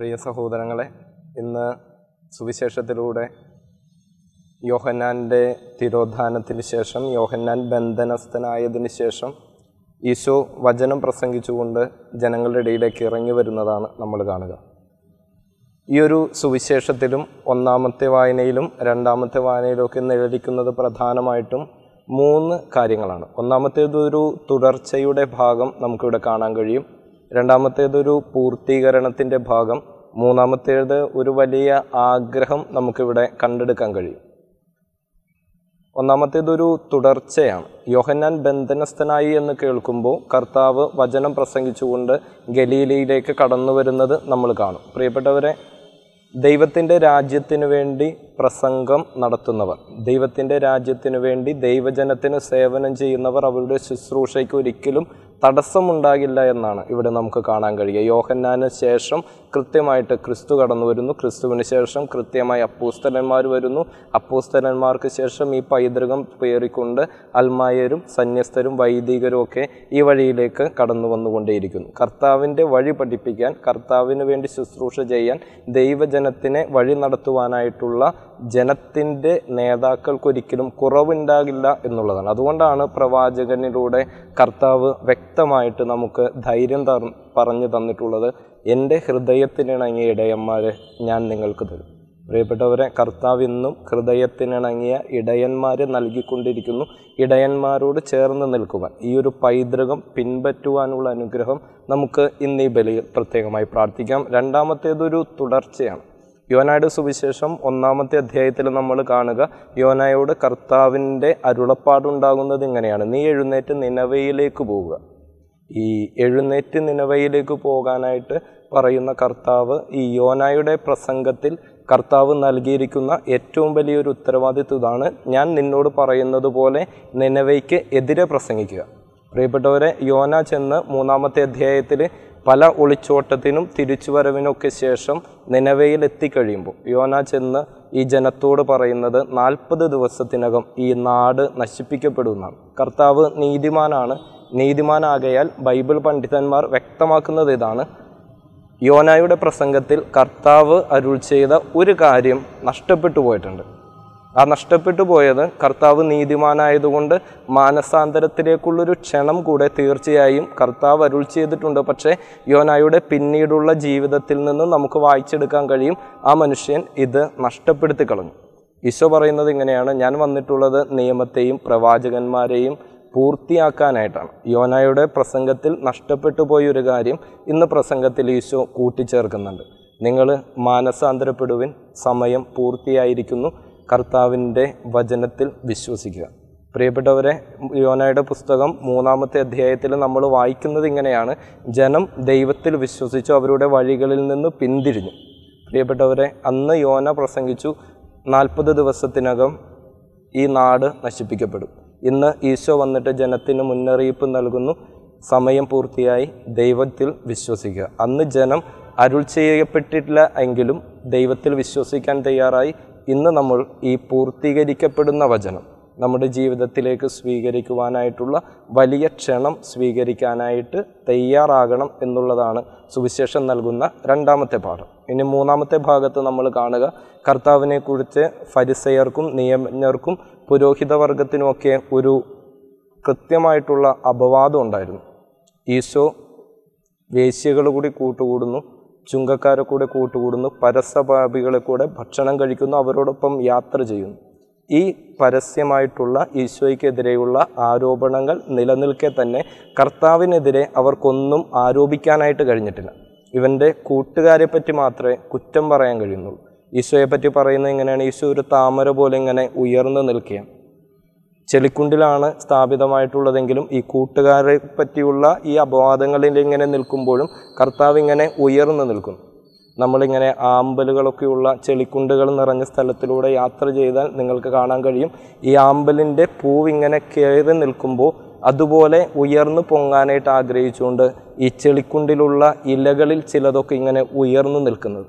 പ്രിയ സഹോദരങ്ങളെ ഇന്ന് സുവിശേഷത്തിലൂടെ യോഹന്നാൻ്റെ തിരോധാനത്തിന് ശേഷം യോഹന്നാൻ ബന്ധനസ്ഥനായതിനു ശേഷം ഈശോ വചനം പ്രസംഗിച്ചുകൊണ്ട് ജനങ്ങളുടെ ഇടയിലേക്ക് ഇറങ്ങി വരുന്നതാണ് നമ്മൾ കാണുക ഈ ഒരു സുവിശേഷത്തിലും ഒന്നാമത്തെ വായനയിലും രണ്ടാമത്തെ വായനയിലുമൊക്കെ നിഴലിക്കുന്നത് പ്രധാനമായിട്ടും മൂന്ന് കാര്യങ്ങളാണ് ഒന്നാമത്തേതൊരു തുടർച്ചയുടെ ഭാഗം നമുക്കിവിടെ കാണാൻ കഴിയും രണ്ടാമത്തേതൊരു പൂർത്തീകരണത്തിൻ്റെ ഭാഗം മൂന്നാമത്തേത് ഒരു വലിയ ആഗ്രഹം നമുക്കിവിടെ കണ്ടെടുക്കാൻ കഴിയും ഒന്നാമത്തേതൊരു തുടർച്ചയാണ് യോഹന്നാൻ ബന്ധനസ്ഥനായി എന്ന് കേൾക്കുമ്പോൾ കർത്താവ് വചനം പ്രസംഗിച്ചുകൊണ്ട് ഗലീലയിലേക്ക് കടന്നു വരുന്നത് നമ്മൾ കാണും പ്രിയപ്പെട്ടവരെ ദൈവത്തിൻ്റെ രാജ്യത്തിനു വേണ്ടി പ്രസംഗം നടത്തുന്നവർ ദൈവത്തിൻ്റെ രാജ്യത്തിനു വേണ്ടി ദൈവജനത്തിന് സേവനം ചെയ്യുന്നവർ അവരുടെ ശുശ്രൂഷയ്ക്ക് ഒരിക്കലും തടസ്സമുണ്ടാകില്ല എന്നാണ് ഇവിടെ നമുക്ക് കാണാൻ കഴിയുക യോഹന്നാന് ശേഷം കൃത്യമായിട്ട് ക്രിസ്തു കടന്നു വരുന്നു ക്രിസ്തുവിന് ശേഷം കൃത്യമായി അപ്പൂസ്തലന്മാർ വരുന്നു അപ്പൂസ്തലന്മാർക്ക് ശേഷം ഈ പൈതൃകം പേറിക്കൊണ്ട് അൽമായരും സന്യസ്തരും വൈദികരും ഒക്കെ ഈ വഴിയിലേക്ക് കടന്നു വന്നുകൊണ്ടേയിരിക്കുന്നു കർത്താവിൻ്റെ വഴി പഠിപ്പിക്കാൻ കർത്താവിന് വേണ്ടി ശുശ്രൂഷ ചെയ്യാൻ ദൈവജനത്തിനെ വഴി നടത്തുവാനായിട്ടുള്ള ജനത്തിൻ്റെ നേതാക്കൾക്കൊരിക്കലും കുറവുണ്ടാകില്ല എന്നുള്ളതാണ് അതുകൊണ്ടാണ് പ്രവാചകനിലൂടെ കർത്താവ് വ്യക്തമായിട്ട് നമുക്ക് ധൈര്യം പറഞ്ഞു തന്നിട്ടുള്ളത് എൻ്റെ ഹൃദയത്തിനിണങ്ങിയ ഇടയന്മാരെ ഞാൻ നിങ്ങൾക്ക് തരും പ്രിയപ്പെട്ടവരെ കർത്താവ് ഇന്നും ഹൃദയത്തിനിണങ്ങിയ ഇടയന്മാരെ നൽകിക്കൊണ്ടിരിക്കുന്നു ഇടയന്മാരോട് ചേർന്ന് നിൽക്കുവാൻ ഈ ഒരു പൈതൃകം പിൻപറ്റുവാനുള്ള അനുഗ്രഹം നമുക്ക് ഇന്ന് ഈ ബലിയിൽ പ്രത്യേകമായി പ്രാർത്ഥിക്കാം രണ്ടാമത്തേതൊരു തുടർച്ചയാണ് യോനായുടെ സുവിശേഷം ഒന്നാമത്തെ അധ്യായത്തിൽ നമ്മൾ കാണുക യോനായോട് കർത്താവിൻ്റെ അരുളപ്പാടുണ്ടാകുന്നത് ഇങ്ങനെയാണ് നീ എഴുന്നേറ്റ് നിലവയിലേക്ക് പോവുക ഈ എഴുന്നേറ്റ് നിലവയിലേക്ക് പോകാനായിട്ട് പറയുന്ന കർത്താവ് ഈ യോനായുടെ പ്രസംഗത്തിൽ കർത്താവ് നൽകിയിരിക്കുന്ന ഏറ്റവും വലിയൊരു ഉത്തരവാദിത്വം ഇതാണ് ഞാൻ നിന്നോട് പറയുന്നത് പോലെ നിലവയ്ക്ക് എതിരെ പ്രസംഗിക്കുക പ്രിയപ്പെട്ടവരെ യോന ചെന്ന് മൂന്നാമത്തെ അധ്യായത്തിൽ പല ഒളിച്ചോട്ടത്തിനും തിരിച്ചുവരവിനൊക്കെ ശേഷം നിലവയിൽ എത്തിക്കഴിയുമ്പോൾ യോന ചെന്ന് ഈ ജനത്തോട് പറയുന്നത് നാൽപ്പത് ദിവസത്തിനകം ഈ നാട് നശിപ്പിക്കപ്പെടുമെന്നാണ് കർത്താവ് നീതിമാനാണ് നീതിമാനാകയാൽ ബൈബിൾ പണ്ഡിതന്മാർ വ്യക്തമാക്കുന്നത് ഇതാണ് യോനായുടെ പ്രസംഗത്തിൽ കർത്താവ് അരുൾ ചെയ്ത ഒരു കാര്യം നഷ്ടപ്പെട്ടു പോയിട്ടുണ്ട് ആ നഷ്ടപ്പെട്ടു പോയത് കർത്താവ് നീതിമാനായതുകൊണ്ട് മാനസാന്തരത്തിലേക്കുള്ളൊരു ക്ഷണം കൂടെ തീർച്ചയായും കർത്താവ് അരുൾ ചെയ്തിട്ടുണ്ട് പക്ഷേ യോനായുടെ പിന്നീടുള്ള ജീവിതത്തിൽ നിന്ന് നമുക്ക് വായിച്ചെടുക്കാൻ കഴിയും ആ മനുഷ്യൻ ഇത് നഷ്ടപ്പെടുത്തി കളഞ്ഞു ഈശോ പറയുന്നത് ഇങ്ങനെയാണ് ഞാൻ വന്നിട്ടുള്ളത് നിയമത്തെയും പ്രവാചകന്മാരെയും പൂർത്തിയാക്കാനായിട്ടാണ് യോനായുടെ പ്രസംഗത്തിൽ നഷ്ടപ്പെട്ടു പോയൊരു കാര്യം ഇന്ന് പ്രസംഗത്തിൽ ഈശോ കൂട്ടിച്ചേർക്കുന്നുണ്ട് നിങ്ങൾ മാനസാന്തരപ്പെടുവിൻ സമയം പൂർത്തിയായിരിക്കുന്നു കർത്താവിൻ്റെ വചനത്തിൽ വിശ്വസിക്കുക പ്രിയപ്പെട്ടവരെ യോനയുടെ പുസ്തകം മൂന്നാമത്തെ അധ്യായത്തിൽ നമ്മൾ വായിക്കുന്നത് ഇങ്ങനെയാണ് ജനം ദൈവത്തിൽ വിശ്വസിച്ചു അവരുടെ വഴികളിൽ നിന്ന് പിന്തിരിഞ്ഞു പ്രിയപ്പെട്ടവരെ അന്ന് യോന പ്രസംഗിച്ചു നാൽപ്പത് ദിവസത്തിനകം ഈ നാട് നശിപ്പിക്കപ്പെടും ഇന്ന് ഈശോ വന്നിട്ട് ജനത്തിന് മുന്നറിയിപ്പ് നൽകുന്നു സമയം പൂർത്തിയായി ദൈവത്തിൽ വിശ്വസിക്കുക അന്ന് ജനം അരുൾ ചെയ്യപ്പെട്ടിട്ടില്ല എങ്കിലും ദൈവത്തിൽ വിശ്വസിക്കാൻ തയ്യാറായി ഇന്ന് നമ്മൾ ഈ പൂർത്തീകരിക്കപ്പെടുന്ന വചനം നമ്മുടെ ജീവിതത്തിലേക്ക് സ്വീകരിക്കുവാനായിട്ടുള്ള വലിയ ക്ഷണം സ്വീകരിക്കാനായിട്ട് തയ്യാറാകണം എന്നുള്ളതാണ് സുവിശേഷം നൽകുന്ന രണ്ടാമത്തെ പാഠം ഇനി മൂന്നാമത്തെ ഭാഗത്ത് നമ്മൾ കാണുക കർത്താവിനെക്കുറിച്ച് ഫരിസയർക്കും നിയമജ്ഞർക്കും പുരോഹിതവർഗത്തിനുമൊക്കെ ഒരു കൃത്യമായിട്ടുള്ള അപവാദം ഉണ്ടായിരുന്നു ഈശോ വേശ്യകൾ കൂടി കൂട്ടുകൂടുന്നു ചുങ്കക്കാരെ കൂടെ കൂട്ടുകൂടുന്നു പരസ്യപാപികളെ കൂടെ ഭക്ഷണം കഴിക്കുന്നു അവരോടൊപ്പം യാത്ര ചെയ്യുന്നു ഈ പരസ്യമായിട്ടുള്ള ഈശോയ്ക്കെതിരെയുള്ള ആരോപണങ്ങൾ നിലനിൽക്കെ തന്നെ കർത്താവിനെതിരെ അവർക്കൊന്നും ആരോപിക്കാനായിട്ട് കഴിഞ്ഞിട്ടില്ല ഇവൻ്റെ കൂട്ടുകാരെ പറ്റി മാത്രമേ കുറ്റം പറയാൻ കഴിയുന്നുള്ളൂ ഈശോയെ പറ്റി പറയുന്നത് എങ്ങനെയാണ് ഈശോ ഒരു താമര പോലെ ഇങ്ങനെ ഉയർന്നു നിൽക്കുക ചെളിക്കുണ്ടിലാണ് സ്ഥാപിതമായിട്ടുള്ളതെങ്കിലും ഈ കൂട്ടുകാരെ പറ്റിയുള്ള ഈ അപവാദങ്ങളിൽ ഇങ്ങനെ നിൽക്കുമ്പോഴും കർത്താവ് ഇങ്ങനെ ഉയർന്നു നിൽക്കുന്നു നമ്മളിങ്ങനെ ആമ്പലുകളൊക്കെയുള്ള ചെളിക്കുണ്ടുകൾ നിറഞ്ഞ സ്ഥലത്തിലൂടെ യാത്ര ചെയ്താൽ നിങ്ങൾക്ക് കാണാൻ കഴിയും ഈ ആമ്പലിൻ്റെ പൂവിങ്ങനെ കയറി നിൽക്കുമ്പോൾ അതുപോലെ ഉയർന്നു പൊങ്ങാനായിട്ട് ആഗ്രഹിച്ചുകൊണ്ട് ഈ ചെളിക്കുണ്ടിലുള്ള ഇലകളിൽ ചിലതൊക്കെ ഇങ്ങനെ ഉയർന്നു നിൽക്കുന്നത്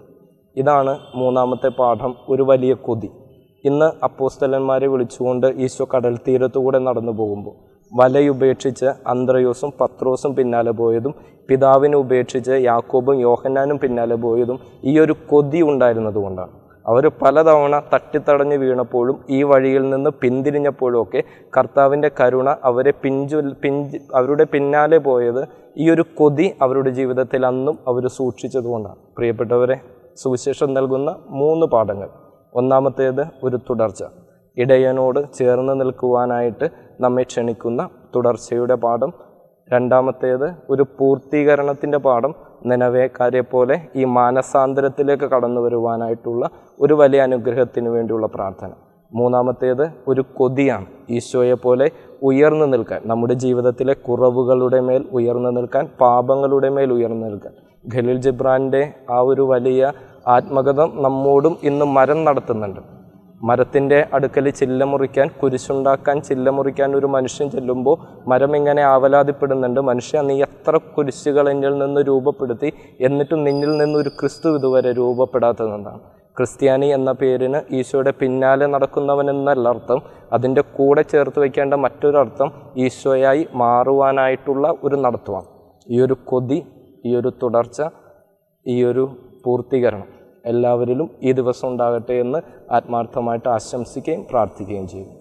ഇതാണ് മൂന്നാമത്തെ പാഠം ഒരു വലിയ കൊതി ഇന്ന് അപ്പോസ്തലന്മാരെ വിളിച്ചുകൊണ്ട് ഈശോ കടൽ തീരത്തുകൂടെ നടന്നു പോകുമ്പോൾ വലയുപേക്ഷിച്ച് അന്ത്രയോസും പത്രോസും പിന്നാലെ പോയതും പിതാവിനെ ഉപേക്ഷിച്ച് യാക്കോബും യോഹന്നാനും പിന്നാലെ പോയതും ഈ ഒരു കൊതി ഉണ്ടായിരുന്നതുകൊണ്ടാണ് അവർ പലതവണ തട്ടിത്തടഞ്ഞ് വീണപ്പോഴും ഈ വഴിയിൽ നിന്ന് പിന്തിരിഞ്ഞപ്പോഴുമൊക്കെ കർത്താവിൻ്റെ കരുണ അവരെ പിഞ്ചു പിഞ്ച് അവരുടെ പിന്നാലെ പോയത് ഈ ഒരു കൊതി അവരുടെ ജീവിതത്തിൽ അന്നും അവർ സൂക്ഷിച്ചതുകൊണ്ടാണ് പ്രിയപ്പെട്ടവരെ സുവിശേഷം നൽകുന്ന മൂന്ന് പാഠങ്ങൾ ഒന്നാമത്തേത് ഒരു തുടർച്ച ഇടയനോട് ചേർന്ന് നിൽക്കുവാനായിട്ട് നമ്മെ ക്ഷണിക്കുന്ന തുടർച്ചയുടെ പാഠം രണ്ടാമത്തേത് ഒരു പൂർത്തീകരണത്തിൻ്റെ പാഠം നിലവേക്കാരെ പോലെ ഈ മാനസാന്തരത്തിലേക്ക് കടന്നു വരുവാനായിട്ടുള്ള ഒരു വലിയ അനുഗ്രഹത്തിന് വേണ്ടിയുള്ള പ്രാർത്ഥന മൂന്നാമത്തേത് ഒരു കൊതിയാണ് ഈശോയെ പോലെ ഉയർന്നു നിൽക്കാൻ നമ്മുടെ ജീവിതത്തിലെ കുറവുകളുടെ മേൽ ഉയർന്നു നിൽക്കാൻ പാപങ്ങളുടെ മേൽ ഉയർന്നു നിൽക്കാൻ ഖലീൽ ജിബ്രാൻ്റെ ആ ഒരു വലിയ ആത്മഗതം നമ്മോടും ഇന്ന് മരം നടത്തുന്നുണ്ട് മരത്തിൻ്റെ അടുക്കൽ ചില്ല മുറിക്കാൻ കുരിശുണ്ടാക്കാൻ ചില്ല മുറിക്കാൻ ഒരു മനുഷ്യൻ ചെല്ലുമ്പോൾ മരം ഇങ്ങനെ ആവലാതിപ്പെടുന്നുണ്ട് മനുഷ്യ നീ എത്ര കുരിശുകൾ എന്നിൽ നിന്ന് രൂപപ്പെടുത്തി എന്നിട്ടും നിന്നിൽ നിന്ന് ഒരു ക്രിസ്തു ഇതുവരെ രൂപപ്പെടാത്തതെന്നാണ് ക്രിസ്ത്യാനി എന്ന പേരിന് ഈശോയുടെ പിന്നാലെ നടക്കുന്നവൻ എന്നല്ല അർത്ഥം അതിൻ്റെ കൂടെ ചേർത്ത് വയ്ക്കേണ്ട മറ്റൊരർത്ഥം ഈശോയായി മാറുവാനായിട്ടുള്ള ഒരു നടത്തുവാണ് ഈ ഒരു കൊതി ഈ ഒരു തുടർച്ച ഈ ഒരു പൂർത്തീകരണം എല്ലാവരിലും ഈ ദിവസം ഉണ്ടാകട്ടെ എന്ന് ആത്മാർത്ഥമായിട്ട് ആശംസിക്കുകയും പ്രാർത്ഥിക്കുകയും ചെയ്യും